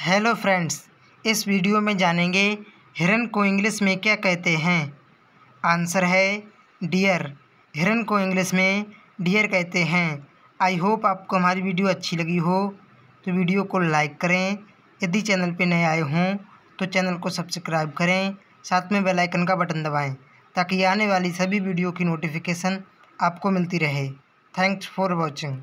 hello friends इस video में जानेंगे हिरन को इंग्लिश में क्या कहते हैं आंसर है डियर हिरन को इंग्लिश में डियर कहते हैं आई होप आपको हमारी वीडियो अच्छी लगी हो तो वीडियो को लाइक करें यदि चैनल पर नए आए हों तो चैनल को सब्सक्राइब करें साथ में बेल आइकन का बटन दबाएं ताकि आने वाली सभी वीडियो की नोटिफिकेशन आपको मिलती रहे थैंक्स फॉर वॉचिंग